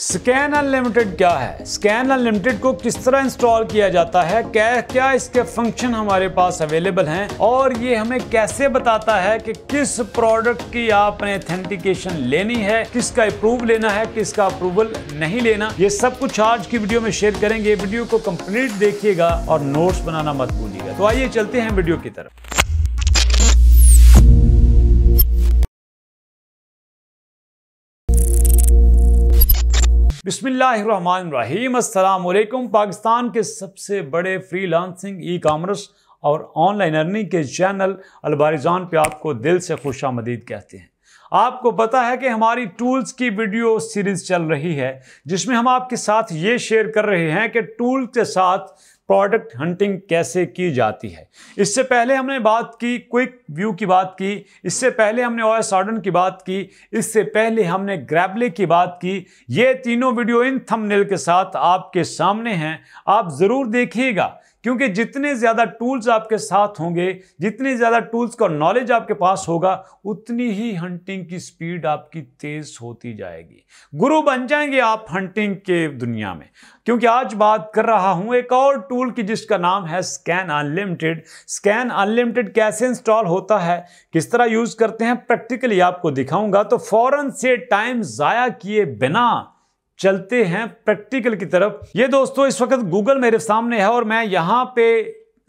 scan unlimited क्या है scan unlimited को किस तरह इंस्टॉल किया जाता है क्या क्या इसके फंक्शन हमारे पास अवेलेबल हैं और ये हमें कैसे बताता है कि किस प्रोडक्ट की आपने ऑथेंटिकेशन लेनी है किसका अप्रूव लेना है किसका अप्रूवल नहीं लेना ये सब कुछ आज की वीडियो में शेयर करेंगे वीडियो को कम्प्लीट देखिएगा और नोट्स बनाना मत भूलिएगा तो आइए चलते हैं वीडियो की तरफ बिस्मिल्लाम पाकिस्तान के सबसे बड़े फ्री लांसिंग ई कामर्स और ऑनलाइन अर्निंग के चैनल अलबारिजान पे आपको दिल से खुश आमदीद कहते हैं आपको पता है कि हमारी टूल्स की वीडियो सीरीज चल रही है जिसमें हम आपके साथ ये शेयर कर रहे हैं कि टूल के साथ प्रोडक्ट हंटिंग कैसे की जाती है इससे पहले हमने बात की क्विक व्यू की बात की इससे पहले हमने ओएस ऑर्डन की बात की इससे पहले हमने ग्रैबले की बात की ये तीनों वीडियो इन थंबनेल के साथ आपके सामने हैं आप ज़रूर देखिएगा क्योंकि जितने ज़्यादा टूल्स आपके साथ होंगे जितने ज़्यादा टूल्स का नॉलेज आपके पास होगा उतनी ही हंटिंग की स्पीड आपकी तेज़ होती जाएगी गुरु बन जाएंगे आप हंटिंग के दुनिया में क्योंकि आज बात कर रहा हूं एक और टूल की जिसका नाम है स्कैन अनलिमिटेड स्कैन अनलिमिटेड कैसे इंस्टॉल होता है किस तरह यूज़ करते हैं प्रैक्टिकली आपको दिखाऊंगा तो फ़ौरन से टाइम ज़ाया किए बिना चलते हैं प्रैक्टिकल की तरफ ये दोस्तों इस वक्त गूगल मेरे सामने है और मैं यहाँ पे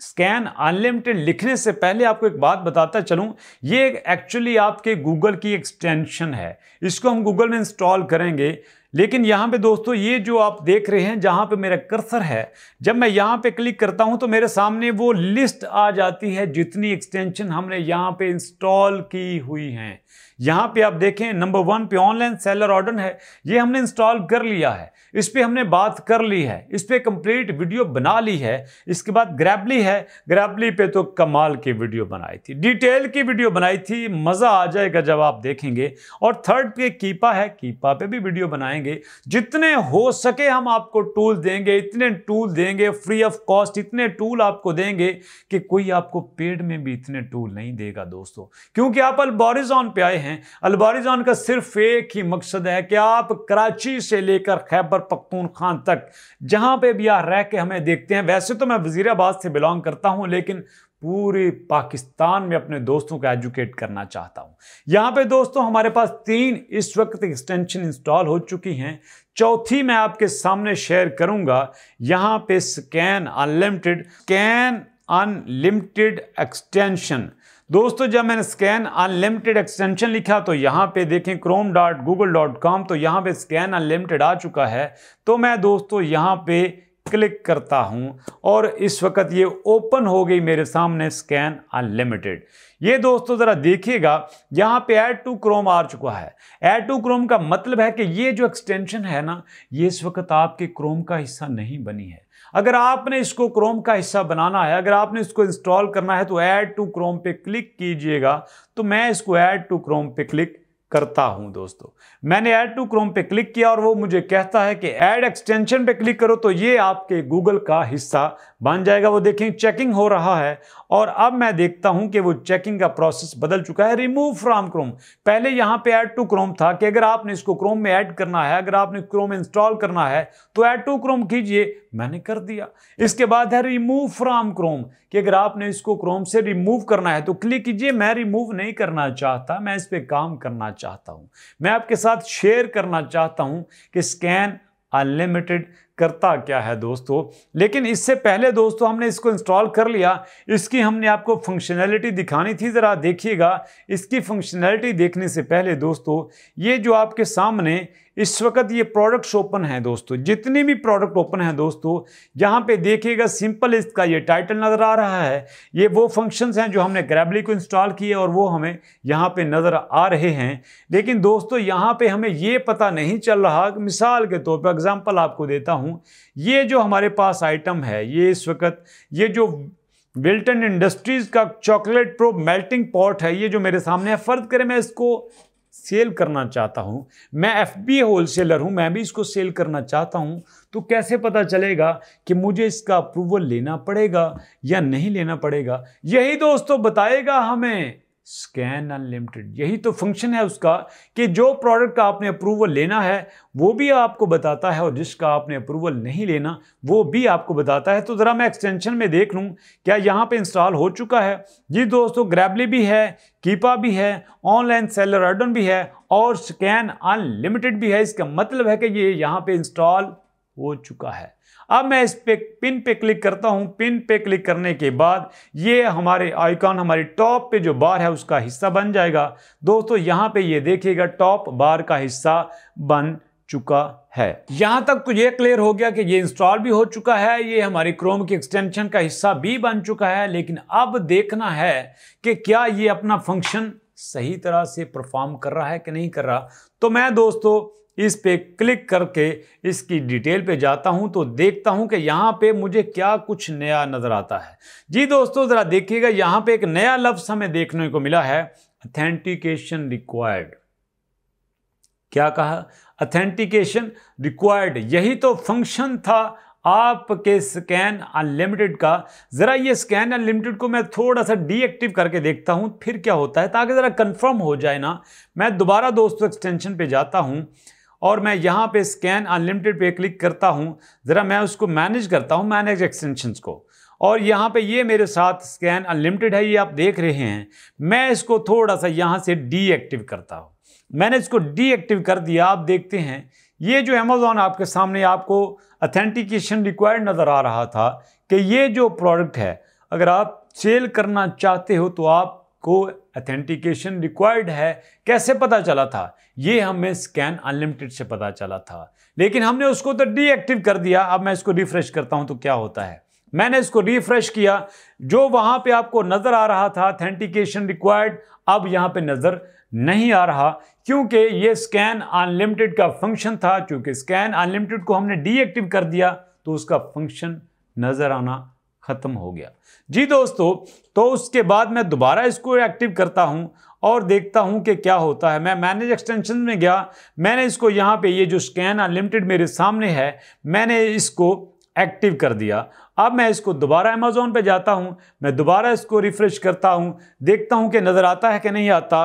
स्कैन अनलिमिटेड लिखने से पहले आपको एक बात बताता चलूं ये एक्चुअली आपके गूगल की एक्सटेंशन है इसको हम गूगल में इंस्टॉल करेंगे लेकिन यहाँ पे दोस्तों ये जो आप देख रहे हैं जहाँ पे मेरा कर्सर है जब मैं यहाँ पे क्लिक करता हूँ तो मेरे सामने वो लिस्ट आ जाती है जितनी एक्सटेंशन हमने यहाँ पे इंस्टॉल की हुई हैं यहाँ पे आप देखें नंबर वन पे ऑनलाइन सेलर ऑर्डर है ये हमने इंस्टॉल कर लिया है इस पर हमने बात कर ली है इस पर कंप्लीट वीडियो बना ली है इसके बाद ग्रैबली है ग्रैबली पे तो कमाल की वीडियो बनाई थी डिटेल की वीडियो बनाई थी मज़ा आ जाएगा जब आप देखेंगे और थर्ड पे कीपा है कीपा पे भी वीडियो बनाएंगे करेंगे जितने हो सके हम आपको टूल देंगे इतने टूल देंगे फ्री ऑफ कॉस्ट इतने टूल आपको देंगे कि कोई आपको पेड में भी इतने टूल नहीं देगा दोस्तों क्योंकि आप अल्बोरिजॉन पे आए हैं अल्बोरिजॉन का सिर्फ एक ही मकसद है कि आप कराची से लेकर खैबर पख्तून खान तक जहां पे भी आ रह के हमें देखते हैं वैसे तो मैं वजीराबाद से बिलोंग करता हूं लेकिन पूरे पाकिस्तान में अपने दोस्तों को एजुकेट करना चाहता हूं यहाँ पे दोस्तों हमारे पास तीन इस वक्त एक्सटेंशन इंस्टॉल हो चुकी हैं चौथी मैं आपके सामने शेयर करूंगा यहाँ पे scan unlimited scan unlimited extension दोस्तों जब मैंने स्कैन अनलिमिटेड एक्सटेंशन लिखा तो यहाँ पे देखें Chrome dot Google dot com तो यहाँ पे स्कैन अनलिमिटेड आ चुका है तो मैं दोस्तों यहाँ पे क्लिक करता हूँ और इस वक्त ये ओपन हो गई मेरे सामने स्कैन अनलिमिटेड ये दोस्तों ज़रा देखिएगा यहाँ पे ऐड टू क्रोम आ चुका है ऐड टू क्रोम का मतलब है कि ये जो एक्सटेंशन है ना ये इस वक्त आपके क्रोम का हिस्सा नहीं बनी है अगर आपने इसको क्रोम का हिस्सा बनाना है अगर आपने इसको इंस्टॉल करना है तो ऐड टू क्रोम पे क्लिक कीजिएगा तो मैं इसको ऐड टू क्रोम पे क्लिक करता हूं दोस्तों मैंने ऐड टू क्रोम पे क्लिक किया और वो मुझे कहता है कि ऐड एक्सटेंशन पे क्लिक करो तो ये आपके गूगल का हिस्सा बन जाएगा वो देखें चेकिंग हो रहा है और अब मैं देखता हूं कि वो चेकिंग का प्रोसेस बदल चुका है रिमूव फ्रॉम क्रोम पहले यहां पे ऐड टू क्रोम था कि अगर आपने इसको क्रोम में ऐड करना है अगर आपने क्रोम इंस्टॉल करना है तो ऐड टू क्रोम कीजिए मैंने कर दिया इसके बाद है रिमूव फ्रॉम क्रोम कि अगर आपने इसको क्रोम से रिमूव करना है तो क्लिक कीजिए मैं रिमूव नहीं करना चाहता मैं इस पर काम करना चाहता हूँ मैं आपके साथ शेयर करना चाहता हूं कि स्कैन अनलिमिटेड करता क्या है दोस्तों लेकिन इससे पहले दोस्तों हमने इसको इंस्टॉल कर लिया इसकी हमने आपको फंक्शनैलिटी दिखानी थी ज़रा देखिएगा इसकी फंक्शनैलिटी देखने से पहले दोस्तों ये जो आपके सामने इस वक्त ये प्रोडक्ट्स ओपन हैं दोस्तों जितने भी प्रोडक्ट ओपन हैं दोस्तों यहाँ पे देखिएगा सिंपल इसका ये टाइटल नज़र आ रहा है ये वो फंक्शंस हैं जो हमने ग्रैबली को इंस्टॉल किए और वो हमें यहाँ पे नज़र आ रहे हैं लेकिन दोस्तों यहाँ पे हमें ये पता नहीं चल रहा मिसाल के तौर पर एग्ज़ाम्पल आपको देता हूँ ये जो हमारे पास आइटम है ये इस वक्त ये जो विल्टन इंडस्ट्रीज़ का चॉकलेट प्रो मेल्टिंग पॉट है ये जो मेरे सामने है फ़र्द करें मैं इसको सेल करना चाहता हूँ मैं एफ बी होलसेलर हूँ मैं भी इसको सेल करना चाहता हूँ तो कैसे पता चलेगा कि मुझे इसका अप्रूवल लेना पड़ेगा या नहीं लेना पड़ेगा यही दोस्तों बताएगा हमें स्कैन अनलिमिटेड यही तो फंक्शन है उसका कि जो प्रोडक्ट का आपने अप्रूवल लेना है वो भी आपको बताता है और जिसका आपने अप्रूवल नहीं लेना वो भी आपको बताता है तो ज़रा मैं एक्सटेंशन में देख लूँ क्या यहाँ पे इंस्टॉल हो चुका है जी दोस्तों ग्रैबली भी है कीपा भी है ऑनलाइन सेलर अर्डन भी है और स्कैन अनलिमिटेड भी है इसका मतलब है कि ये यहाँ पर इंस्टॉल हो चुका है अब मैं इस पे पिन पे क्लिक करता हूं पिन पे क्लिक करने के बाद ये हमारे आइकॉन हमारी टॉप पे जो बार है उसका हिस्सा बन जाएगा दोस्तों यहाँ पे ये देखिएगा टॉप बार का हिस्सा बन चुका है यहाँ तक तो ये क्लियर हो गया कि ये इंस्टॉल भी हो चुका है ये हमारे क्रोम की एक्सटेंशन का हिस्सा भी बन चुका है लेकिन अब देखना है कि क्या ये अपना फंक्शन सही तरह से परफॉर्म कर रहा है कि नहीं कर रहा तो मैं दोस्तों इस पे क्लिक करके इसकी डिटेल पे जाता हूं तो देखता हूं कि यहाँ पे मुझे क्या कुछ नया नज़र आता है जी दोस्तों ज़रा देखिएगा यहाँ पे एक नया लफ्स हमें देखने को मिला है अथेंटिकेशन रिक्वायर्ड क्या कहा अथेंटिकेशन रिक्वायर्ड यही तो फंक्शन था आपके स्कैन अनलिमिटेड का ज़रा ये स्कैन अनलिमिटेड को मैं थोड़ा सा डीएक्टिव करके देखता हूँ फिर क्या होता है ताकि ज़रा कंफर्म हो जाए ना मैं दोबारा दोस्तों एक्सटेंशन पे जाता हूँ और मैं यहाँ पे स्कैन अनलिमिटेड पे क्लिक करता हूँ ज़रा मैं उसको मैनेज करता हूँ मैनेज एक्सटेंशन को और यहाँ पे ये मेरे साथ स्कैन अनलिमिटेड है ये आप देख रहे हैं मैं इसको थोड़ा सा यहाँ से डीएक्टिव करता हूँ मैंने इसको डीएक्टिव कर दिया आप देखते हैं ये जो अमेज़ोन आपके सामने आपको अथेंटिकेशन रिक्वायर्ड नज़र आ रहा था कि ये जो प्रोडक्ट है अगर आप सेल करना चाहते हो तो आप को अथेंटिकेशन रिक्वायर्ड है कैसे पता चला था ये हमें स्कैन अनलिमिटेड से पता चला था लेकिन हमने उसको तो डीएक्टिव कर दिया अब मैं इसको रिफ्रेश करता हूं तो क्या होता है मैंने इसको रिफ्रेश किया जो वहां पे आपको नज़र आ रहा था अथेंटिकेशन रिक्वायर्ड अब यहाँ पे नज़र नहीं आ रहा क्योंकि ये स्कैन अनलिमिटेड का फंक्शन था क्योंकि स्कैन अनलिमिटेड को हमने डीएक्टिव कर दिया तो उसका फंक्शन नज़र आना ख़त्म हो गया जी दोस्तों तो उसके बाद मैं दोबारा इसको एक्टिव करता हूं और देखता हूं कि क्या होता है मैं मैनेज एक्सटेंशन में गया मैंने इसको यहाँ पे ये जो स्कैन अनलिमिटेड मेरे सामने है मैंने इसको एक्टिव कर दिया अब मैं इसको दोबारा अमेज़ोन पे जाता हूँ मैं दोबारा इसको रिफ़्रेश करता हूँ देखता हूँ कि नज़र आता है कि नहीं आता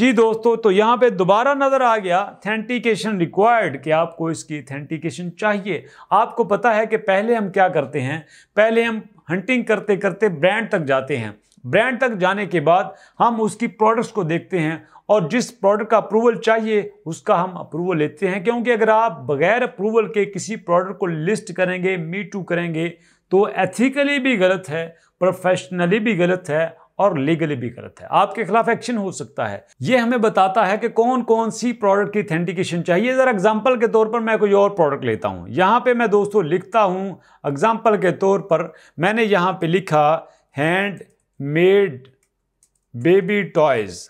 जी दोस्तों तो यहाँ पे दोबारा नज़र आ गया थेंटिकेशन रिक्वायर्ड कि आपको इसकी थेंटिकेशन चाहिए आपको पता है कि पहले हम क्या करते हैं पहले हम हंटिंग करते करते ब्रांड तक जाते हैं ब्रांड तक जाने के बाद हम उसकी प्रोडक्ट्स को देखते हैं और जिस प्रोडक्ट का अप्रूवल चाहिए उसका हम अप्रूवल लेते हैं क्योंकि अगर आप बगैर अप्रूवल के किसी प्रोडक्ट को लिस्ट करेंगे मी टू करेंगे तो एथिकली भी गलत है प्रोफेशनली भी गलत है और लीगली भी गलत है आपके खिलाफ एक्शन हो सकता है ये हमें बताता है कि कौन कौन सी प्रोडक्ट की अथेंटिकेशन चाहिए जरा एग्जाम्पल के तौर पर मैं कोई और प्रोडक्ट लेता हूँ यहाँ पे मैं दोस्तों लिखता हूँ एग्जाम्पल के तौर पर मैंने यहाँ पे लिखा हैंड मेड बेबी टॉयज़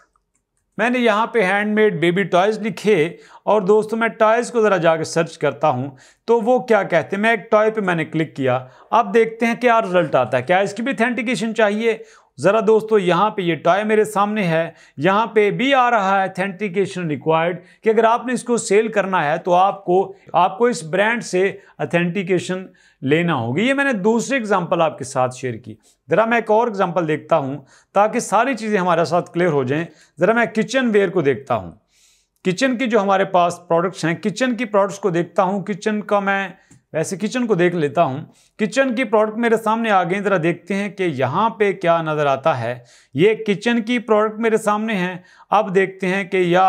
मैंने यहाँ पे हैंडमेड बेबी टॉयज़ लिखे और दोस्तों मैं टॉयज़ को ज़रा जाके सर्च करता हूँ तो वो क्या कहते हैं मैं एक टॉय पे मैंने क्लिक किया अब देखते हैं क्या रिजल्ट आता है क्या इसकी भी अथेंटिकेशन चाहिए ज़रा दोस्तों यहाँ पे ये टॉय मेरे सामने है यहाँ पे भी आ रहा है अथेंटिकेशन रिक्वायर्ड कि अगर आपने इसको सेल करना है तो आपको आपको इस ब्रांड से अथेंटिकेशन लेना होगी ये मैंने दूसरी एग्जांपल आपके साथ शेयर की ज़रा मैं एक और एग्जांपल देखता हूँ ताकि सारी चीज़ें हमारे साथ क्लियर हो जाएँ ज़रा मैं किचन वेयर को देखता हूँ किचन की जो हमारे पास प्रोडक्ट्स हैं किचन की प्रोडक्ट्स को देखता हूँ किचन का मैं वैसे किचन को देख लेता हूँ किचन की प्रोडक्ट मेरे सामने आ गए ज़रा देखते हैं कि यहाँ पे क्या नज़र आता है ये किचन की प्रोडक्ट मेरे सामने हैं अब देखते हैं कि या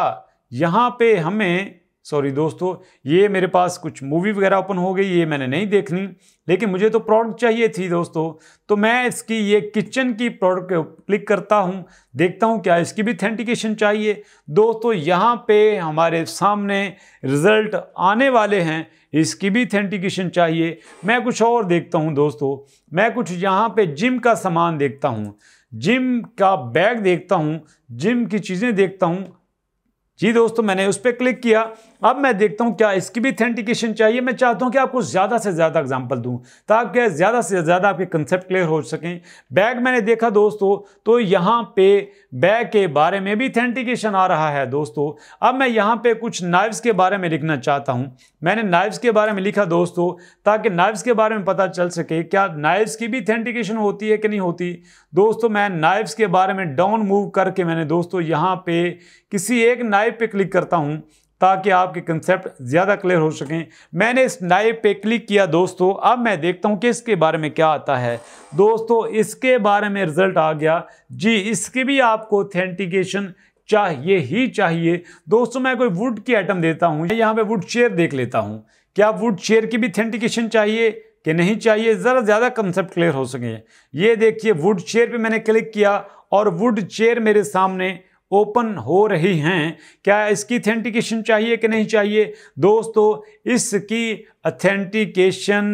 यहाँ पे हमें सॉरी दोस्तों ये मेरे पास कुछ मूवी वगैरह ओपन हो गई ये मैंने नहीं देखनी लेकिन मुझे तो प्रोडक्ट चाहिए थी दोस्तों तो मैं इसकी ये किचन की प्रोडक्ट क्लिक करता हूँ देखता हूँ क्या इसकी भी थेंटिकेशन चाहिए दोस्तों यहाँ पे हमारे सामने रिज़ल्ट आने वाले हैं इसकी भी थेंटिकेशन चाहिए मैं कुछ और देखता हूँ दोस्तों मैं कुछ यहाँ पर जिम का सामान देखता हूँ जिम का बैग देखता हूँ जिम की चीज़ें देखता हूँ जी दोस्तों मैंने उस पर क्लिक किया अब मैं देखता हूँ क्या इसकी भी अथेंटिकेशन चाहिए मैं चाहता हूँ कि आपको ज़्यादा से ज़्यादा एग्जाम्पल दूँ ताकि ज़्यादा से ज़्यादा आपके कंसेप्ट क्लियर हो सकें बैग मैंने देखा दोस्तों तो यहाँ पे बैग के बारे में भी अथेंटिकेशन आ रहा है दोस्तों अब मैं यहाँ पे कुछ नाइव्स के बारे में लिखना चाहता हूँ मैंने नाइव्स के बारे में लिखा दोस्तों ताकि नाइव्स के बारे में पता चल सके क्या नाइव्स की भी अथेंटिकेशन होती है कि नहीं होती दोस्तों मैं नाइव्स के बारे में डाउन मूव करके मैंने दोस्तों यहाँ पे किसी एक नाइव पे क्लिक करता हूँ ताकि आपके कंसेप्ट ज़्यादा क्लियर हो सकें मैंने इस नाइफ पे क्लिक किया दोस्तों अब मैं देखता हूँ कि इसके बारे में क्या आता है दोस्तों इसके बारे में रिज़ल्ट आ गया जी इसके भी आपको ऑथेंटिकेशन चाहिए ही चाहिए दोस्तों मैं कोई वुड की आइटम देता हूँ यहाँ पे वुड चेयर देख लेता हूँ क्या वुड चेयर की भी थेंटिकेशन चाहिए कि नहीं चाहिए ज़रा ज़्यादा कंसेप्ट क्लियर हो सके ये देखिए वुड चेयर पर मैंने क्लिक किया और वुड चेयर मेरे सामने ओपन हो रही हैं क्या इसकी अथेंटिकेशन चाहिए कि नहीं चाहिए दोस्तों इसकी अथेंटिकेशन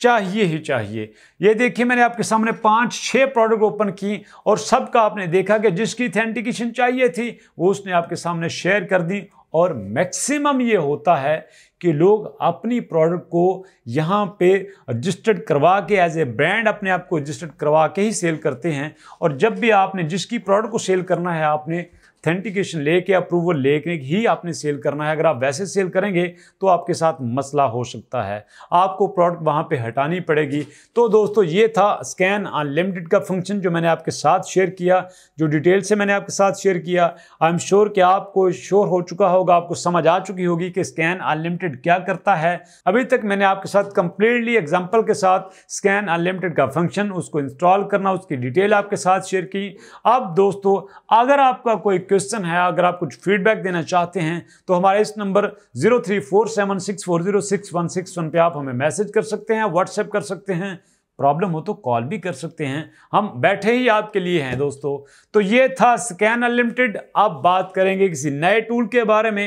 चाहिए ही चाहिए ये देखिए मैंने आपके सामने पाँच छः प्रोडक्ट ओपन की और सबका आपने देखा कि जिसकी अथेंटिकेशन चाहिए थी वो उसने आपके सामने शेयर कर दी और मैक्सिमम ये होता है कि लोग अपनी प्रोडक्ट को यहाँ पे रजिस्टर्ड करवा के एज ए ब्रांड अपने आप को रजिस्टर्ड करवा के ही सेल करते हैं और जब भी आपने जिसकी प्रोडक्ट को सेल करना है आपने ऑथेंटिकेशन लेके अप्रूवल लेके ही आपने सेल करना है अगर आप वैसे सेल करेंगे तो आपके साथ मसला हो सकता है आपको प्रोडक्ट वहाँ पे हटानी पड़ेगी तो दोस्तों ये था स्कैन अनलिमिटेड का फंक्शन जो मैंने आपके साथ शेयर किया जो डिटेल से मैंने आपके साथ शेयर किया आई एम श्योर कि आपको श्योर हो चुका होगा आपको समझ आ चुकी होगी कि स्कैन अनलिमिटेड क्या करता है अभी तक मैंने आपके साथ कंप्लीटली एग्जाम्पल के साथ स्कैन अनलिमिटेड का फंक्शन उसको इंस्टॉल करना उसकी डिटेल आपके साथ शेयर की अब दोस्तों अगर आपका कोई क्वेश्चन है अगर आप कुछ फीडबैक देना चाहते हैं तो हमारे इस number zero three four seven six four zero six one six one पर आप हमें मैसेज कर सकते हैं व्हाट्सएप कर सकते हैं प्रॉब्लम हो तो कॉल भी कर सकते हैं हम बैठे ही आपके लिए हैं दोस्तों तो ये था स्कैन अनलिमिटेड अब बात करेंगे किसी नए टूल के बारे में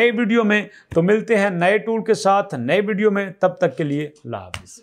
नए वीडियो में तो मिलते हैं नए टूल के साथ नए वीडियो में तब तक के लिए लाभ